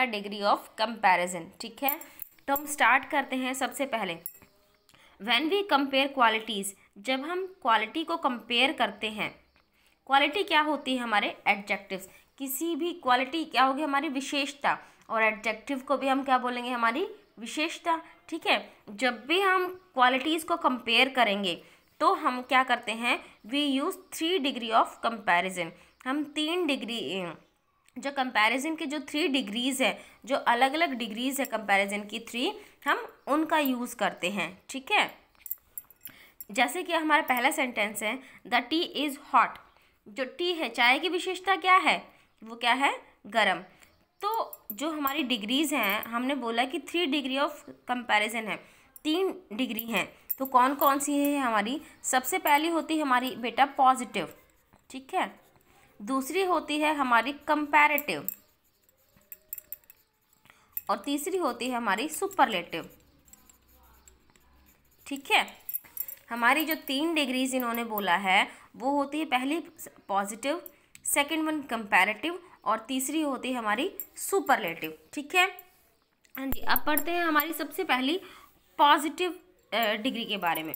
आपका degree of comparison ठीक है तो हम स्टार्ट करते हैं सबसे पहले व्हेन वी कंपेयर क्वालिटीज़ जब हम क्वालिटी को कंपेयर करते हैं क्वालिटी क्या होती है हमारे एडजेक्टिव्स किसी भी क्वालिटी क्या होगी हमारी विशेषता और एडजेक्टिव को भी हम क्या बोलेंगे हमारी विशेषता ठीक है जब भी हम क्वालिटीज़ को कंपेयर करेंगे तो हम क्या करते हैं we use three degree of comparison हम तीन डिग्री जो कंपैरिजन के जो थ्री डिग्रीज़ है जो अलग अलग डिग्रीज़ है कंपैरिजन की थ्री हम उनका यूज़ करते हैं ठीक है जैसे कि हमारा पहला सेंटेंस है द टी इज़ हॉट जो टी है चाय की विशेषता क्या है वो क्या है गर्म तो जो हमारी डिग्रीज़ हैं हमने बोला कि थ्री डिग्री ऑफ कंपैरिजन है तीन डिग्री हैं तो कौन कौन सी है हमारी सबसे पहली होती है हमारी बेटा पॉजिटिव ठीक है दूसरी होती है हमारी कंपैरेटिव और तीसरी होती है हमारी सुपरलेटिव ठीक है हमारी जो तीन डिग्रीज इन्होंने बोला है वो होती है पहली पॉजिटिव सेकंड वन कंपैरेटिव और तीसरी होती है हमारी सुपरलेटिव ठीक है हाँ जी अब पढ़ते हैं हमारी सबसे पहली पॉजिटिव डिग्री के बारे में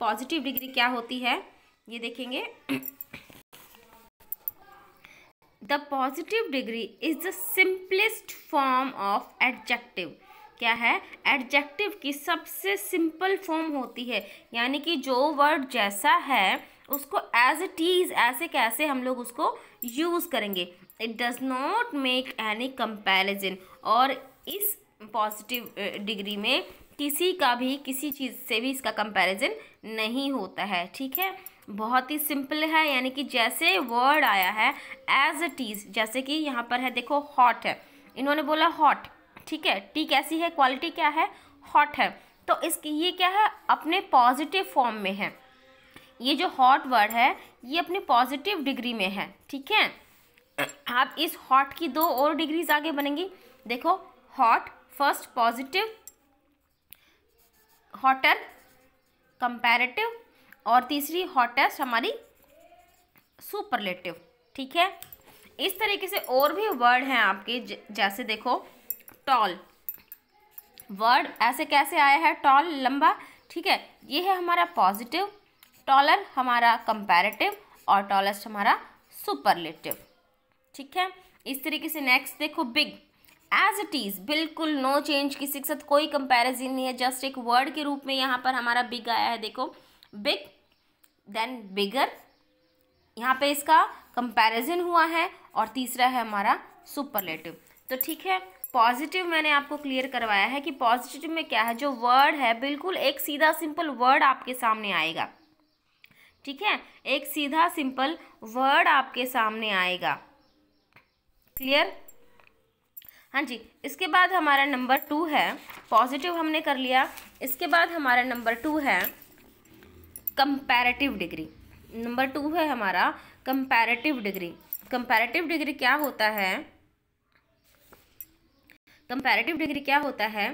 पॉजिटिव डिग्री क्या होती है ये देखेंगे the positive degree is the simplest form of adjective क्या है एडजेक्टिव की सबसे सिंपल फॉर्म होती है यानी कि जो वर्ड जैसा है उसको एज इट इज़ ऐसे कैसे हम लोग उसको यूज़ करेंगे it does not make any comparison और इस पॉजिटिव डिग्री में किसी का भी किसी चीज़ से भी इसका कंपेरिजन नहीं होता है ठीक है बहुत ही सिंपल है यानी कि जैसे वर्ड आया है एज अ टीज जैसे कि यहाँ पर है देखो हॉट है इन्होंने बोला हॉट ठीक है टी कैसी है क्वालिटी क्या है हॉट है तो इसकी ये क्या है अपने पॉजिटिव फॉर्म में है ये जो हॉट वर्ड है ये अपने पॉजिटिव डिग्री में है ठीक है आप इस हॉट की दो और डिग्रीज आगे बनेंगी देखो hot first positive hotter comparative और तीसरी हॉटेस्ट हमारी सुपरलेटिव ठीक है इस तरीके से और भी वर्ड हैं आपके जैसे देखो टॉल वर्ड ऐसे कैसे आया है टॉल लंबा ठीक है ये है हमारा पॉजिटिव टॉलर हमारा कंपैरेटिव और टॉलेस्ट हमारा सुपरलेटिव ठीक है इस तरीके से नेक्स्ट देखो बिग एज इट इज़ बिल्कुल नो चेंज किसी के साथ कोई कंपैरिजन नहीं है जस्ट एक वर्ड के रूप में यहाँ पर हमारा बिग आया है देखो बिग देन बिगर यहाँ पे इसका कंपैरिजन हुआ है और तीसरा है हमारा सुपरलेटिव तो ठीक है पॉजिटिव मैंने आपको क्लियर करवाया है कि पॉजिटिव में क्या है जो वर्ड है बिल्कुल एक सीधा सिंपल वर्ड आपके सामने आएगा ठीक है एक सीधा सिंपल वर्ड आपके सामने आएगा क्लियर हाँ जी इसके बाद हमारा नंबर टू है पॉजिटिव हमने कर लिया इसके बाद हमारा नंबर टू है कंपैरेटिव डिग्री नंबर टू है हमारा कंपैरेटिव डिग्री कंपैरेटिव डिग्री क्या होता है कंपैरेटिव डिग्री क्या होता है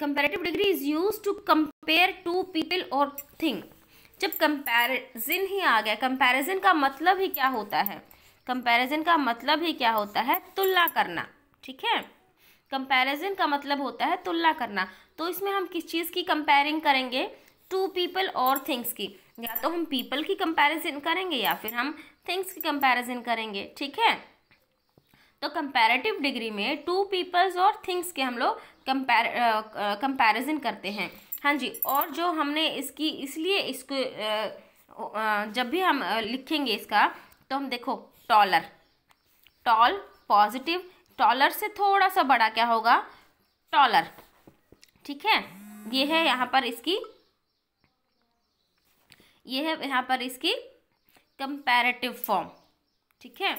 comparative degree is use to compare two people और थिंग जब कंपैरिजन ही आ गया कंपैरिजन का मतलब ही क्या होता है कंपैरिजन का मतलब ही क्या होता है तुलना करना ठीक है कंपैरिजन का मतलब होता है तुलना करना तो इसमें हम किस चीज़ की कंपेयरिंग करेंगे टू पीपल और थिंग्स की या तो हम पीपल की कंपैरिजन करेंगे या फिर हम थिंग्स की कंपैरिजन करेंगे ठीक है तो कंपैरेटिव डिग्री में टू पीपल्स और थिंग्स के हम लोग कंपैरिजन करते हैं हाँ जी और जो हमने इसकी इसलिए इसको जब भी हम लिखेंगे इसका तो हम देखो टॉलर टॉल पॉजिटिव टॉलर से थोड़ा सा बड़ा क्या होगा टॉलर ठीक है ये है यहाँ पर इसकी ये है यहाँ पर इसकी कंपेरेटिव फॉर्म ठीक है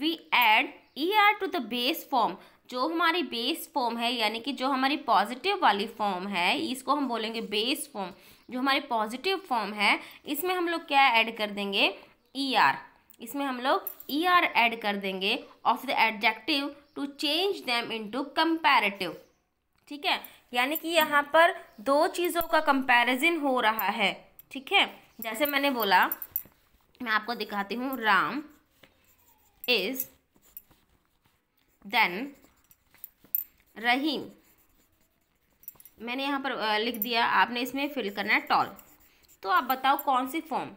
we add E R to the base form जो हमारी बेस फॉर्म है यानी कि जो हमारी पॉजिटिव वाली फॉर्म है इसको हम बोलेंगे बेस फॉर्म जो हमारी पॉजिटिव फॉर्म है इसमें हम लोग क्या ऐड कर देंगे ई e आर इसमें हम लोग ई आर ऐड कर देंगे of the adjective to change them into comparative ठीक है यानी कि यहाँ पर दो चीज़ों का कंपेरिजन हो रहा है ठीक है जैसे मैंने बोला मैं आपको दिखाती हूँ राम इज देन रहीम मैंने यहाँ पर लिख दिया आपने इसमें फिल करना है टॉल तो आप बताओ कौन सी फॉर्म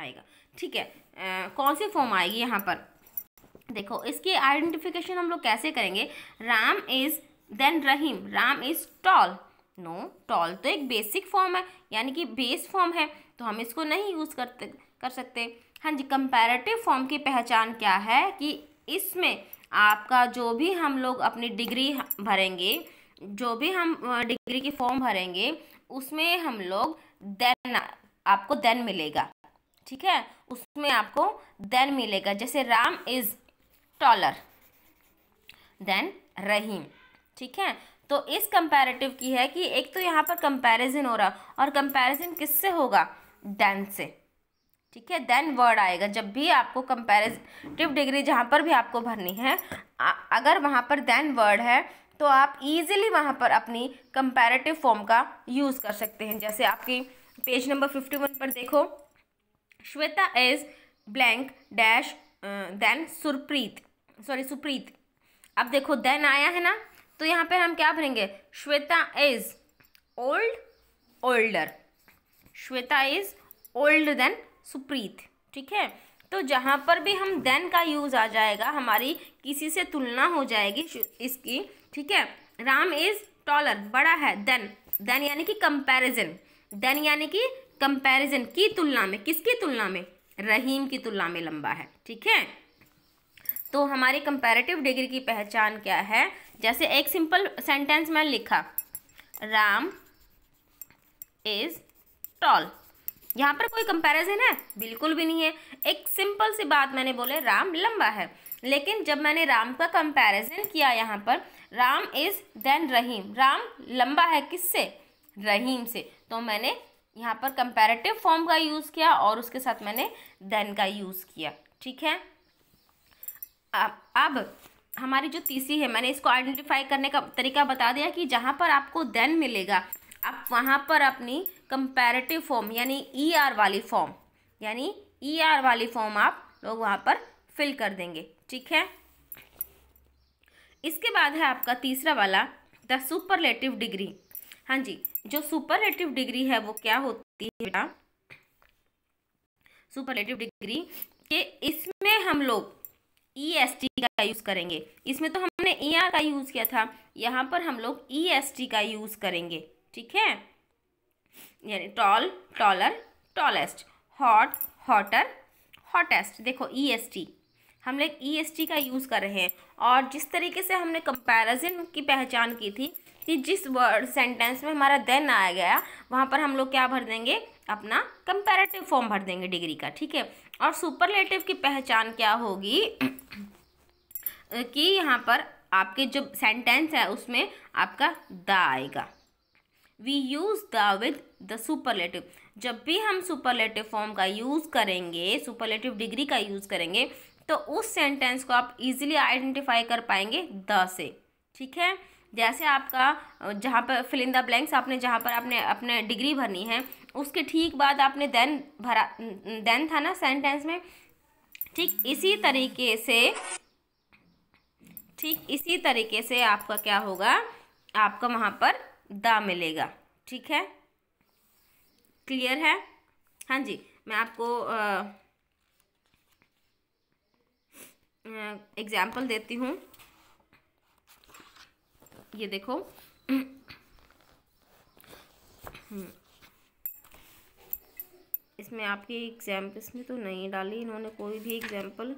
आएगा ठीक है आ, कौन सी फॉर्म आएगी यहाँ पर देखो इसकी आइडेंटिफिकेशन हम लोग कैसे करेंगे Ram is then Rahim Ram is tall no tall तो एक बेसिक फॉर्म है यानी कि बेस फॉर्म है तो हम इसको नहीं यूज़ करते कर सकते हाँ जी कंपैरेटिव फॉर्म की पहचान क्या है कि इसमें आपका जो भी हम लोग अपनी डिग्री भरेंगे जो भी हम डिग्री की फॉर्म भरेंगे उसमें हम लोग देन आपको देन मिलेगा ठीक है उसमें आपको देन मिलेगा जैसे Ram is taller than Rahim ठीक है तो इस कंपैरेटिव की है कि एक तो यहाँ पर कंपैरिजन हो रहा और कंपैरिजन किससे होगा देन से ठीक है देन वर्ड आएगा जब भी आपको कंपैरेटिव डिग्री जहाँ पर भी आपको भरनी है अगर वहाँ पर देन वर्ड है तो आप इजीली वहाँ पर अपनी कंपैरेटिव फॉर्म का यूज़ कर सकते हैं जैसे आपकी पेज नंबर फिफ्टी वन पर देखो Shweta is blank dash than Surpreet sorry Supreet अब देखो देन आया है ना तो यहाँ पर हम क्या भरेंगे Shweta is old older Shweta is old than Supreet ठीक है तो जहाँ पर भी हम देन का यूज़ आ जाएगा हमारी किसी से तुलना हो जाएगी इसकी ठीक है राम इज़ टॉलर बड़ा है देन देन यानी कि कंपैरिजन देन यानी कि कंपैरिजन की तुलना में किसकी तुलना में रहीम की तुलना में लंबा है ठीक है तो हमारी कंपेरेटिव डिग्री की पहचान क्या है जैसे एक सिंपल सेंटेंस में लिखा राम इज टॉल यहाँ पर कोई कंपैरिजन है बिल्कुल भी नहीं है एक सिंपल सी बात मैंने बोले राम लंबा है लेकिन जब मैंने राम का कंपैरिजन किया यहाँ पर राम इज देन रहीम राम लंबा है किससे रहीम से तो मैंने यहाँ पर कंपैरेटिव फॉर्म का यूज़ किया और उसके साथ मैंने देन का यूज़ किया ठीक है अब हमारी जो तीसी है मैंने इसको आइडेंटिफाई करने का तरीका बता दिया कि जहाँ पर आपको देन मिलेगा आप वहाँ पर अपनी कंपैरेटिव फॉर्म यानी ई e आर वाली फॉर्म यानी ई e आर वाली फॉर्म आप लोग वहाँ पर फिल कर देंगे ठीक है इसके बाद है आपका तीसरा वाला द सुपरलेटिव डिग्री हाँ जी जो सुपरलेटिव डिग्री है वो क्या होती है सुपरलेटिव डिग्री के इसमें हम लोग ई एस टी का यूज़ करेंगे इसमें तो हमने ई e आर का यूज़ किया था यहाँ पर हम लोग ई एस टी का यूज़ करेंगे ठीक है यानी tall taller tallest hot hotter hottest देखो ई एस टी हम लोग ई एस टी का यूज़ कर रहे हैं और जिस तरीके से हमने कंपैरिजन की पहचान की थी कि जिस वर्ड सेंटेंस में हमारा देन आया गया वहाँ पर हम लोग क्या भर देंगे अपना कंपेरेटिव फॉर्म भर देंगे डिग्री का ठीक है और सुपरलेटिव की पहचान क्या होगी कि यहाँ पर आपके जो सेंटेंस है उसमें आपका द आएगा we use the with the superlative जब भी हम सुपरलेटिव फॉर्म का यूज़ करेंगे सुपरलेटिव डिग्री का यूज़ करेंगे तो उस सेंटेंस को आप इजीली आइडेंटिफाई कर पाएंगे द से ठीक है जैसे आपका जहाँ पर फिल इन द ब्लैंक्स आपने जहाँ पर आपने अपने डिग्री भरनी है उसके ठीक बाद आपने देन भरा देन था ना सेंटेंस में ठीक इसी तरीके से ठीक इसी तरीके से आपका क्या होगा आपका वहाँ पर द मिलेगा ठीक है क्लियर है हाँ जी मैं आपको एग्ज़ाम्पल देती हूँ ये देखो इसमें आपके एग्जाम्पल्स में तो नहीं डाली इन्होंने कोई भी एग्जाम्पल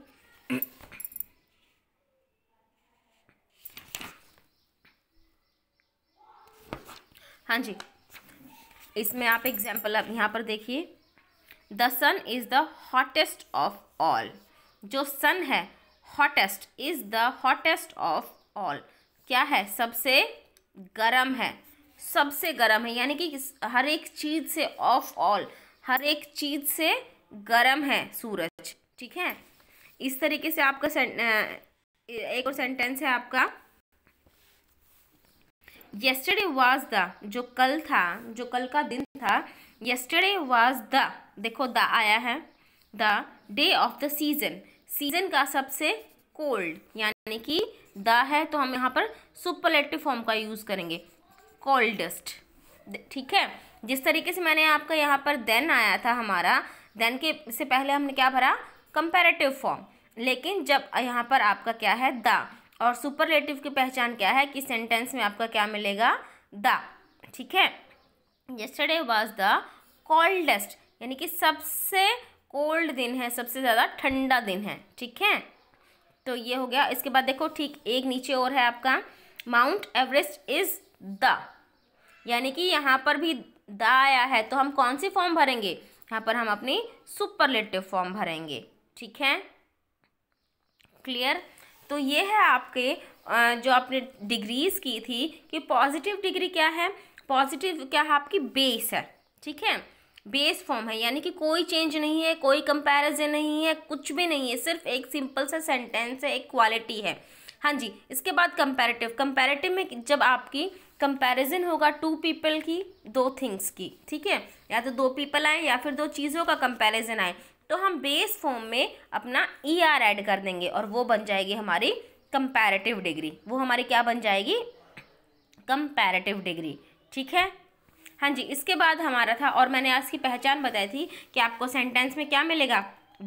हाँ जी इसमें आप एग्जाम्पल आप यहाँ पर देखिए the sun is the hottest of all जो सन है hottest is the hottest of all क्या है सबसे गर्म है सबसे गर्म है यानी कि हर एक चीज़ से ऑफ ऑल हर एक चीज़ से गर्म है सूरज ठीक है इस तरीके से आपका एक और सेंटेंस है आपका यस्टरडे वाज द जो कल था जो कल का दिन था यस्टरडे वाज द देखो द आया है the day of the season season का सबसे कोल्ड यानी कि द है तो हम यहाँ पर सुपरलेटिव फॉर्म का यूज़ करेंगे कोल्डेस्ट ठीक है जिस तरीके से मैंने आपका यहाँ पर देन आया था हमारा देन के से पहले हमने क्या भरा कंपेरेटिव फॉर्म लेकिन जब यहाँ पर आपका क्या है द और सुपरलेटिव की पहचान क्या है कि सेंटेंस में आपका क्या मिलेगा द ठीक है येस्टरडे वॉज द कोल्डेस्ट यानी कि सबसे कोल्ड दिन है सबसे ज़्यादा ठंडा दिन है ठीक है तो ये हो गया इसके बाद देखो ठीक एक नीचे और है आपका माउंट एवरेस्ट इज़ द यानी कि यहाँ पर भी द आया है तो हम कौन सी फॉर्म भरेंगे यहाँ पर हम अपनी सुपरलेटिव फॉर्म भरेंगे ठीक है क्लियर तो ये है आपके जो आपने डिग्रीज़ की थी कि पॉजिटिव डिग्री क्या है पॉजिटिव क्या है आपकी बेस है ठीक है बेस फॉर्म है यानी कि कोई चेंज नहीं है कोई कंपैरिजन नहीं है कुछ भी नहीं है सिर्फ एक सिंपल सा सेंटेंस है एक क्वालिटी है हाँ जी इसके बाद कंपैरेटिव कंपैरेटिव में जब आपकी कंपैरिजन होगा टू पीपल की दो थिंग्स की ठीक है या तो दो पीपल आए या फिर दो चीज़ों का कंपेरिजन आए तो हम बेस फॉर्म में अपना ई आर ऐड कर देंगे और वो बन जाएगी हमारी कंपेरेटिव डिग्री वो हमारी क्या बन जाएगी कंपेरेटिव डिग्री ठीक है हाँ जी इसके बाद हमारा था और मैंने आज की पहचान बताई थी कि आपको सेंटेंस में क्या मिलेगा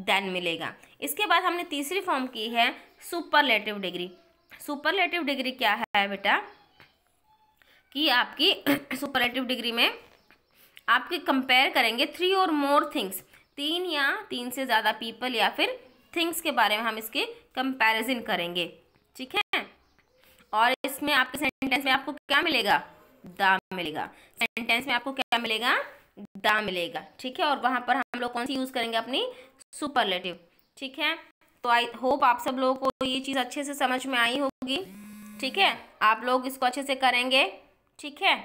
देन मिलेगा इसके बाद हमने तीसरी फॉर्म की है सुपरलेटिव डिग्री सुपरलेटिव डिग्री क्या है बेटा कि आपकी सुपरलेटिव डिग्री में आपके कंपेयर करेंगे थ्री और मोर थिंग्स तीन या तीन से ज़्यादा पीपल या फिर थिंग्स के बारे में हम इसके कंपैरिजन करेंगे ठीक है और इसमें आपके सेंटेंस में आपको क्या मिलेगा द मिलेगा सेंटेंस में आपको क्या मिलेगा द मिलेगा ठीक है और वहां पर हम लोग कौन सी यूज़ करेंगे अपनी सुपरलेटिव ठीक है तो आई होप आप सब लोगों को ये चीज़ अच्छे से समझ में आई होगी ठीक है आप लोग इसको अच्छे से करेंगे ठीक है